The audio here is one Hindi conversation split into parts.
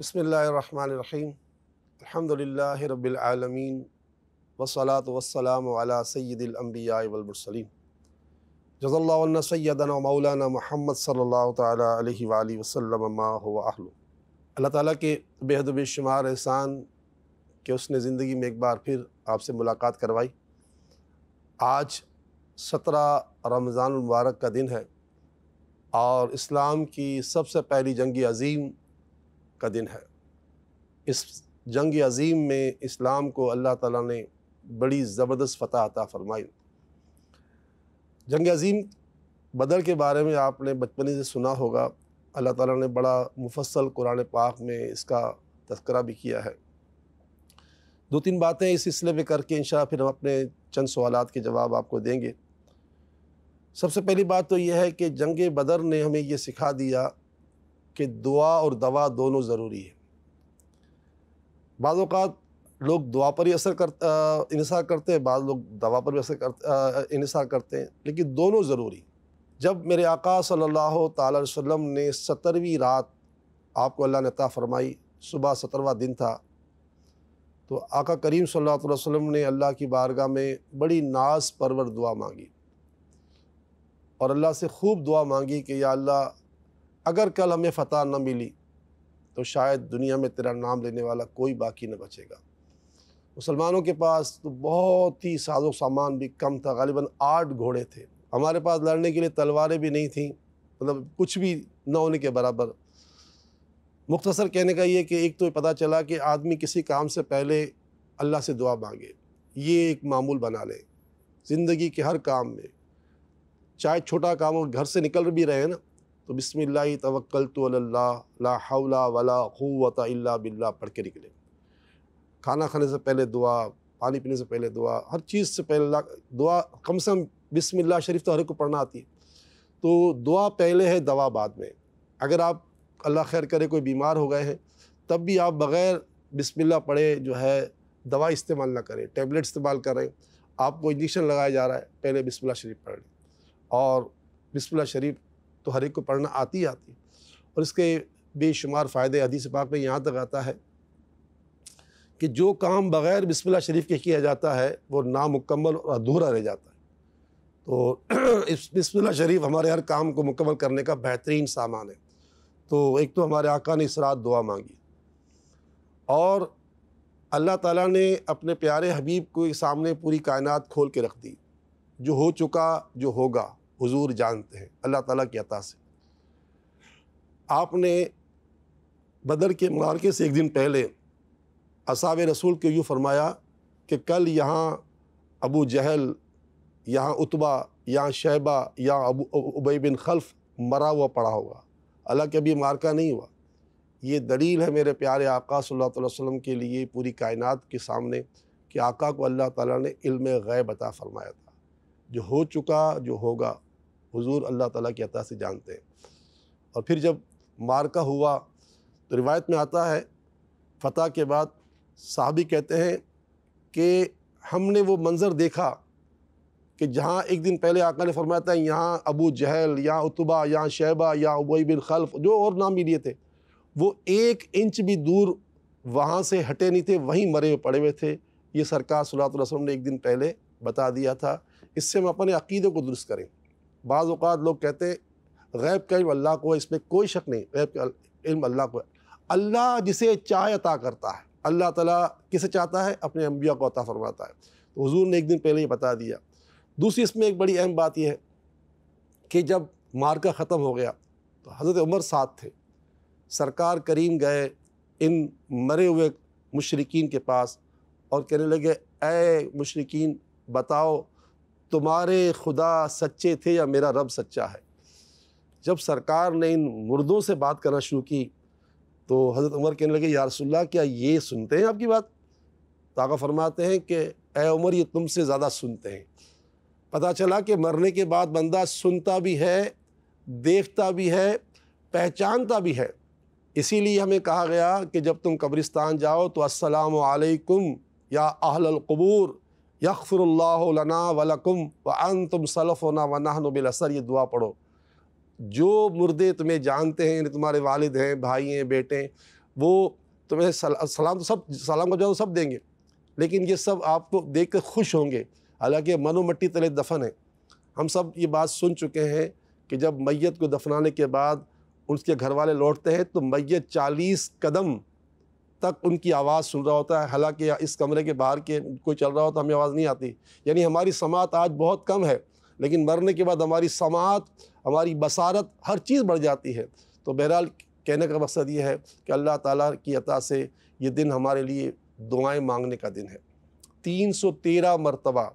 बसमीम अल्हम्दुलिल्लाहि रब्बिल आलमीन वसलात वसलाम अला सय्यिदिल अंबिया वल मुरसलीन जज़ल्लाहु अन्ना मौलाना मोहम्मद सल्लल्लाहु ताला अलैहि व आलिहि अल्लाह ताला के बेहद बेशुमार एहसान उसने ज़िंदगी में एक बार फिर आपसे मुलाकात करवाई आज सत्रह रमज़ान का दिन है और इस्लाम की सबसे पहली जंग अज़ीम का दिन है इस जंग अजीम में इस्लाम को अल्लाह ताला ने बड़ी ज़बरदस्त फ़तह अता फ़रमाई जंग अजीम बदर के बारे में आपने बचपने से सुना होगा अल्लाह ताला ने बड़ा मुफसल कुरान पाक में इसका तस्करा भी किया है दो तीन बातें इस सिलसिले में करके इन फिर हम अपने चंद सवाल के जवाब आपको देंगे सबसे पहली बात तो यह है कि जंग बदर ने हमें ये सिखा दिया कि दुआ और दवा दोनों ज़रूरी है बाज़ात लोग दुआ पर ही असर कर इसार करते हैं बाद लोग दवा पर भी असर कर इनसार करते हैं लेकिन दोनों ज़रूरी जब मेरे आका सल्लल्लाहु अलैहि वसल्लम ने सत्तरवीं रात आपको अल्लाह ने ता फरमाई सुबह सत्रहवा दिन था तो आका करीम सल्लल्लाहु अलैहि वसल्लम ने अल्लाह की बारगाह में बड़ी नाज परवर दुआ मांगी और अल्लाह से खूब दुआ मांगी कि या अल्लाह अगर कल हमें फतह न मिली तो शायद दुनिया में तेरा नाम लेने वाला कोई बाकी न बचेगा मुसलमानों के पास तो बहुत ही साजो सामान भी कम था गालिबा आठ घोड़े थे हमारे पास लड़ने के लिए तलवारें भी नहीं थीं मतलब कुछ भी न होने के बराबर मुख्तसर कहने का ये कि एक तो पता चला कि आदमी किसी काम से पहले अल्लाह से दुआ मांगे ये एक मामूल बना लें ज़िंदगी के हर काम में चाहे छोटा काम हो घर से निकल भी रहे हैं ना तो बिसमिल्ला तवक्ल तो ला हौला वला क़ुवत बिल्ला पढ़ के निकले खाना खाने से पहले दुआ पानी पीने से पहले दुआ हर चीज़ से पहले दुआ कम से कम बिसमिल्ला शरीफ तो हर को पढ़ना आती है तो दुआ पहले है दवा बाद में अगर आप अल्लाह खैर करे कोई बीमार हो गए हैं तब भी आप बग़ैर बिसमिल्ला पढ़े जो है दवा इस्तेमाल ना करें टेबलेट इस्तेमाल करें आपको इंजेक्शन लगाया जा रहा है पहले बिसमिल्ला शरीफ पढ़ लें और बिसमिल्ला शरीफ तो हर एक को पढ़ना आती आती और इसके बेशुमार फ़ायदे हदीस पाक में यहाँ तक आता है कि जो काम बग़ैर बिस्मिल्लाह शरीफ के किया जाता है वो नामुकम्मल और अधूरा रह जाता है तो इस बिस्मिल्लाह शरीफ हमारे हर काम को मुकम्मल करने का बेहतरीन सामान है तो एक तो हमारे आका ने इस रात दुआ मांगी और अल्लाह ताला ने अपने प्यारे हबीब को सामने पूरी कायनात खोल के रख दी जो हो चुका जो होगा हुजूर जानते हैं अल्लाह ताला की अता से आपने बदर के मार्के से एक दिन पहले असाब रसूल के यूँ फरमाया कि कल यहाँ अबू जहल यहाँ उतबा यहाँ शहबा यहाँ अबू उबई बिन खल्फ मरा हुआ पड़ा होगा अल्लाह के अभी मार्का नहीं हुआ ये दलील है मेरे प्यारे आका सल्लल्लाहु अलैहि वसल्लम के लिए पूरी कायनात के सामने कि आका को अल्लाह ताला ने इल्म गैब अता फ़रमाया था जो हो चुका जो होगा हुजूर अल्लाह ताला की अता से जानते हैं और फिर जब मारका हुआ तो रिवायत में आता है फतह के बाद साहबी कहते हैं कि हमने वो मंज़र देखा कि जहाँ एक दिन पहले आका ने फरमाया था यहाँ अबू जहल यहाँ उतबा यहाँ शहबा यहाँ उबई बिन खल्फ जो और नाम भी लिए थे वो एक इंच भी दूर वहाँ से हटे नहीं थे वहीं मरे पड़े हुए थे ये सरकार सलात वसम ने एक दिन पहले बता दिया था इससे हम अपने अकीदे को दुरुस्त करें बाज़ात लोग कहते हैं गैब का इम अल्लाह को इसमें कोई शक नहीं गैब का इम अल्लाह को अल्लाह जिसे चाय अता करता है अल्लाह तला किसे चाहता है अपने अम्बिया को अता फरमाता है तो हजूर ने एक दिन पहले ही बता दिया दूसरी इसमें एक बड़ी अहम बात यह है कि जब मार्का ख़त्म हो गया तो हज़रत उमर साथ थे सरकार करीम गए इन मरे हुए मुशरकिन के पास और कहने लगे ए मुशरकिन बताओ तुम्हारे खुदा सच्चे थे या मेरा रब सच्चा है जब सरकार ने इन मुर्दों से बात करना शुरू की तो हज़रत उमर कहने लगे या रसुल्ला क्या ये सुनते हैं आपकी बात ताका तो फरमाते हैं कि ए उमर ये तुमसे ज़्यादा सुनते हैं पता चला कि मरने के बाद बंदा सुनता भी है देखता भी है पहचानता भी है इसीलिए हमें कहा गया कि जब तुम कब्रिस्तान जाओ तो असलकुम या अहल कबूर यकफ़रल्लाना वलकुम व अन तुम सलफ़ोना वनाबिलसर ये दुआ पढ़ो जो मुर्दे तुम्हें जानते हैं यानी तुम्हारे वालिद हैं भाई हैं बेटे वो तुम्हें सलाम तो सब सलाम को जाओ सब देंगे लेकिन ये सब आपको देख कर खुश होंगे हालांकि मनो मट्टी तले दफन है हम सब ये बात सुन चुके हैं कि जब मैत को दफनाने के बाद उसके घर वाले लौटते हैं तो मैत चालीस कदम तक उनकी आवाज़ सुन रहा होता है हालांकि इस कमरे के बाहर के कोई चल रहा हो तो हमें आवाज़ नहीं आती यानी हमारी समात आज बहुत कम है लेकिन मरने के बाद हमारी समात हमारी बसारत हर चीज़ बढ़ जाती है तो बहरहाल कहने का मकसद ये है कि अल्लाह ताला की अता से ये दिन हमारे लिए दुआएं मांगने का दिन है तीन सौ तेरह मरतबा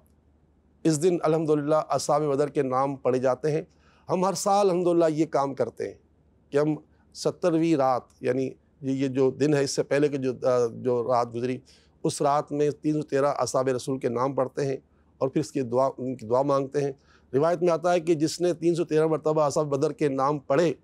इस दिन अलहमदिल्ला असाम बदर के नाम पढ़े जाते हैं हम हर साल अलहमदिल्ला ये काम करते हैं कि हम सत्तरवीं रात यानी ये ये जो दिन है इससे पहले के जो जो रात गुजरी उस रात में तीन सौ तेरह असाब रसूल के नाम पढ़ते हैं और फिर इसकी दुआ उनकी दुआ मांगते हैं रिवायत में आता है कि जिसने तीन सौ तेरह मरतबा असाब बदर के नाम पढ़े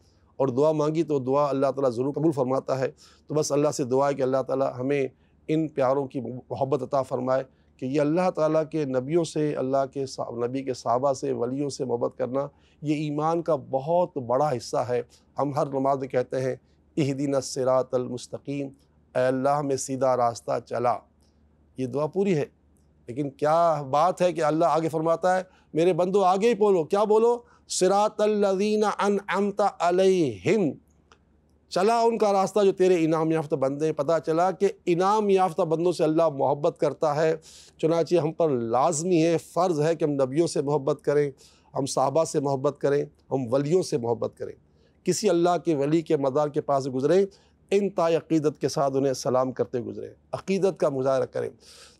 और दुआ मांगी तो दुआ अल्लाह ताला ज़रूर कबूल फरमाता है तो बस अल्लाह से दुआ है कि अल्लाह ताला हमें इन प्यारों की मोहब्बत अता फरमाए कि ये अल्लाह ताला के नबियों से अल्लाह के नबी के सहाबा से वलियों से मोहब्बत करना ये ईमान का बहुत बड़ा हिस्सा है हम हर नमाज कहते हैं इह दिन सरातलमस्तकीम अल्लाह में सीधा रास्ता चला ये दुआ पूरी है लेकिन क्या बात है कि अल्लाह आगे फरमाता है मेरे बंदो आगे ही बोलो क्या बोलो सरातलदीन अन अमता चला उनका रास्ता जो तेरे इनाम याफ्ता बंदे पता चला कि इनाम याफ्ता बंदों से अल्लाह मोहब्बत करता है चुनाचे हम पर लाजमी है फ़र्ज़ है कि हम नबियों से मोहब्बत करें हम साहबा से मोहब्बत करें हम वलियों से मोहब्बत करें किसी अल्लाह के वली के मदार के पास गुजरे इंतहा अक़ीदत के साथ उन्हें सलाम करते गुजरे अक़ीदत का मुजाहरा करें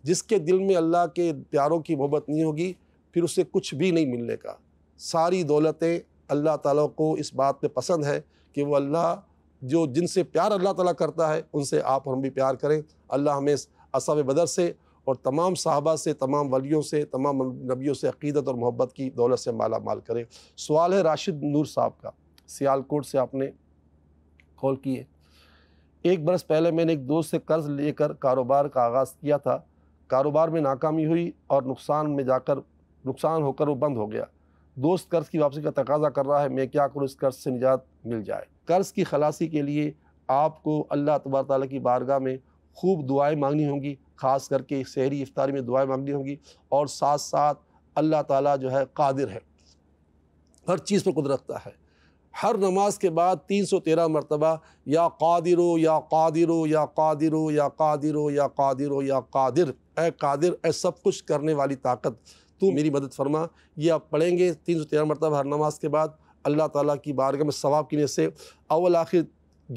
जिसके दिल में अल्लाह के प्यारों की मोहब्बत नहीं होगी फिर उसे कुछ भी नहीं मिलने का सारी दौलतें अल्लाह ताला को इस बात पे पसंद है कि वो अल्लाह जो जिनसे प्यार अल्लाह ताला करता है उनसे आप और हम भी प्यार करें अल्लाह हमें असाब बदर से और तमाम साहबा से तमाम वलियों से तमाम नबियों से अक़ीदत और मोहब्बत की दौलत से माला माल करें सवाल है राशिद नूर साहब का सियालकोट से आपने कॉल किए एक बरस पहले मैंने एक दोस्त से कर्ज़ लेकर कारोबार का आगाज़ किया था कारोबार में नाकामी हुई और नुकसान में जाकर नुकसान होकर वो बंद हो गया दोस्त कर्ज़ की वापसी का तकाजा कर रहा है मैं क्या करूँ इस कर्ज़ से निजात मिल जाए कर्ज़ की खलासी के लिए आपको अल्लाह तबार ताली की बारगाह में खूब दुआएं मांगनी होंगी ख़ास करके शहरी इफ्तारी में दुआएं मांगनी होंगी और साथ साथ अल्लाह ताला जो है कादिर है हर चीज़ पर कुदरत है हर नमाज के बाद तीन सौ तेरह मरतबा या कादिर या कादिर या कादिर या कादिर या कादिर या कादिर ए कादिर ए सब कुछ करने वाली ताकत तू मेरी मदद फरमा ये आप पढ़ेंगे तीन सौ तेरह मरतबा हर नमाज के बाद अल्लाह ताला की बारगाह में सवाब की से अवल आखिर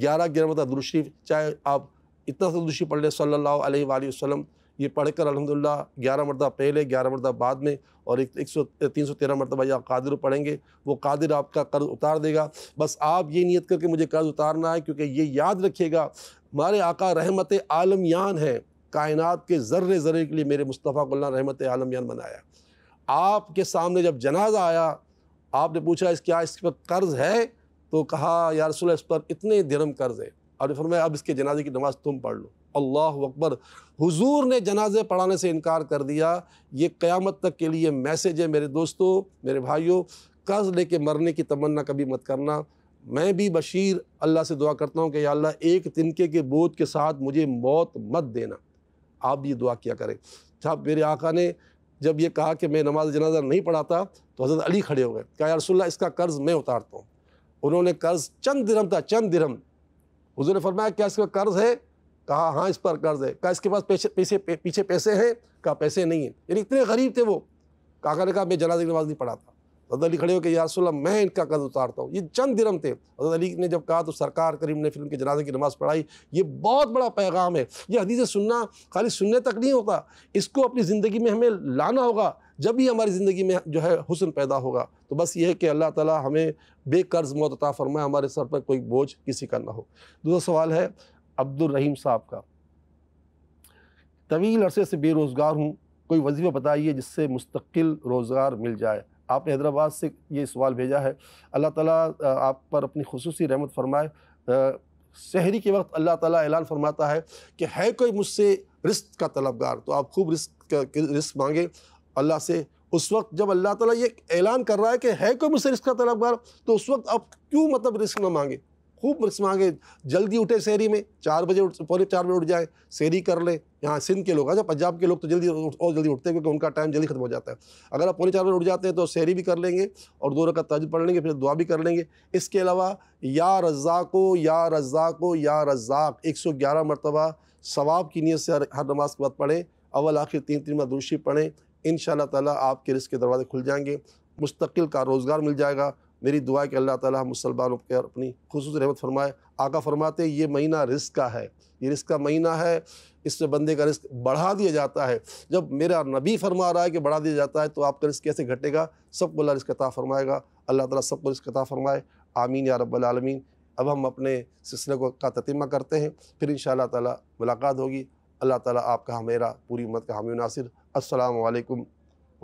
ग्यारह ग्यारह मतलब दुरुशरीफ चाहे आप इतना सा दुरुशरी पढ़ लें सल्ला वसलम ये पढ़ कर अलहमदिल्ला ग्यारह मरतबा पहले ग्यारह मरतबा बाद में और एक एक सौ तीन सौ तेरह मरतबा या कादिर पढ़ेंगे वो कादिर आपका कर्ज़ उतार देगा बस आप ये नीयत करके मुझे कर्ज़ उतारना है क्योंकि ये याद रखिएगा हमारे आका रहमत आलमयान है कायनात के ज़र्रे ज़र्रे के लिए मेरे मुस्तफ़ा गुल्ला रहमत आलमयान बनाया आपके सामने जब जनाजा आया आपने पूछा इस क्या इस पर कर्ज़ है तो कहा यार सुल इस पर इतने धर्म कर्ज़ है और फरमाया अब इसके जनाजे की नमाज़ तुम पढ़ लो अल्लाह अकबर हुजूर ने जनाजे पढ़ाने से इनकार कर दिया ये क़यामत तक के लिए मैसेज है मेरे दोस्तों मेरे भाइयों कर्ज लेके मरने की तमन्ना कभी मत करना मैं भी बशीर अल्लाह से दुआ करता हूँ कि अल्लाह एक तिनके के बोझ के साथ मुझे मौत मत देना आप भी दुआ किया करें साहब अच्छा, मेरे आका ने जब ये कहा कि मैं नमाज जनाजा नहीं पढ़ाता तो हज़रत अली खड़े हो गए कहा यारसोल्ला इसका कर्ज़ मैं उतारता हूँ उन्होंने कर्ज़ चंद दिरम था चंद दिरम हुजूर ने फरमाया क्या इसका कर्ज है कहा हाँ इस पर कर्ज है कहा इसके पास पैसे पीछे, पीछे पैसे हैं कहा पैसे नहीं हैं यानी इतने गरीब थे वो काका ने कहा मैं जनाजे की नमाज नहीं पढ़ाता हजरत अली खड़े हो कि यासल्ला मैं इनका कद उतारता हूँ ये चंद दिरम थे हजरत अली ने जब कहा तो सरकार करीम ने फिल्म के जनाजे की नमाज़ पढ़ाई ये बहुत बड़ा पैगाम है ये हदीस सुनना खाली सुनने तक नहीं होता इसको अपनी ज़िंदगी में हमें लाना होगा जब भी हमारी ज़िंदगी में जो है हुसन पैदा होगा तो बस ये है कि अल्लाह ताला हमें बेकर्ज़ मौत अता फरमाए हमारे सर पर कोई बोझ किसी का ना हो दूसरा सवाल है अब्दुल रहीम साहब का तवील अरसे से बेरोज़गार हूँ कोई वजीफ़ा बताइए जिससे मुस्तकिल रोज़गार मिल जाए आपने हैदराबाद से ये सवाल भेजा है अल्लाह ताला आप पर अपनी खसूस रहमत फरमाए शहरी के वक्त अल्लाह ताला ऐलान फरमाता है कि है कोई मुझसे रिस्क का तलबगार तो आप खूब रिस्क रिस्क मांगे अल्लाह से उस वक्त जब अल्लाह ताला ये ऐलान कर रहा है कि है कोई मुझसे रिस्क का तलबगार तो उस वक्त आप क्यों मतलब रिस्क ना मांगे खूब मांगे जल्दी उठे शहरी में चार बजे उठ पौने चार बजे उठ जाए शहरी कर ले यहाँ सिंध के लोग अच्छा पंजाब के लोग तो जल्दी और जल्दी उठते हैं क्योंकि उनका टाइम जल्दी खत्म हो जाता है अगर आप पौने चार बजे उठ जाते हैं तो शहरी भी कर लेंगे और दो रखा तज पढ़ लेंगे फिर दुआ भी कर लेंगे इसके अलावा या रज़ाको या रज़ाको या रज़ाक एक सौ ग्यारह मरतबा सवाब की नीयत से हर, हर नमाज के बाद पढ़ें अवल आखिर तीन तीन मदरूशी पढ़ें इन ताला आपके रिस्क के दरवाजे खुल जाएंगे मुस्तकिल का रोज़गार मिल जाएगा मेरी दुआ है कि अल्लाह ताला हम मुसलमानों के अपनी खसूस रहमत फरमाए आका फरमाते ये महीना रिस्क का है ये रिस्क का महीना है इससे बंदे का रिस्क बढ़ा दिया जाता है जब मेरा नबी फरमा रहा है कि बढ़ा दिया जाता है तो आपका रिस्क कैसे घटेगा सबको अल्लाह रिस्क अता फरमाएगा अल्लाह ताला सबको रिस्क अता फरमाए आमीन या रबालमीन अब हम अपने सिलसिले को का ततिमा करते हैं फिर इन ताला मुलाकात होगी अल्लाह ताला आपका हमेरा पूरी उम्मत का हामी नासिर असलकम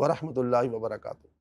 वरहमल वर्का